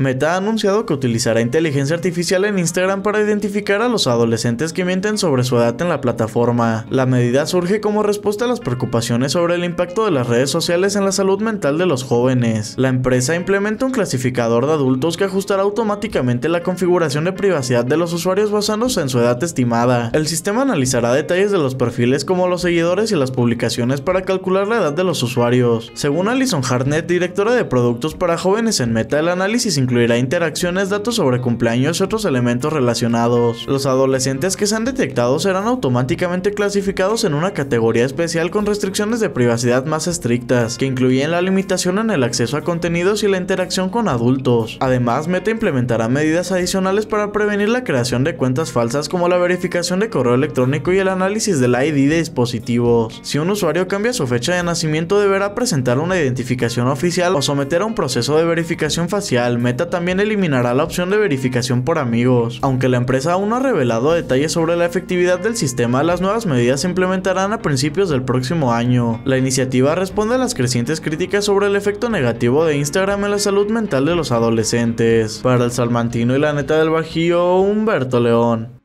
Meta ha anunciado que utilizará inteligencia artificial en Instagram para identificar a los adolescentes que mienten sobre su edad en la plataforma. La medida surge como respuesta a las preocupaciones sobre el impacto de las redes sociales en la salud mental de los jóvenes. La empresa implementa un clasificador de adultos que ajustará automáticamente la configuración de privacidad de los usuarios basándose en su edad estimada. El sistema analizará detalles de los perfiles como los seguidores y las publicaciones para calcular la edad de los usuarios. Según Alison Hartnett, directora de productos para jóvenes en Meta, el análisis incluirá interacciones, datos sobre cumpleaños y otros elementos relacionados. Los adolescentes que se han detectado serán automáticamente clasificados en una categoría especial con restricciones de privacidad más estrictas, que incluyen la limitación en el acceso a contenidos y la interacción con adultos. Además, Meta implementará medidas adicionales para prevenir la creación de cuentas falsas como la verificación de correo electrónico y el análisis del ID de dispositivos. Si un usuario cambia su fecha de nacimiento deberá presentar una identificación oficial o someter a un proceso de verificación facial también eliminará la opción de verificación por amigos. Aunque la empresa aún no ha revelado detalles sobre la efectividad del sistema, las nuevas medidas se implementarán a principios del próximo año. La iniciativa responde a las crecientes críticas sobre el efecto negativo de Instagram en la salud mental de los adolescentes. Para el salmantino y la neta del Bajío, Humberto León.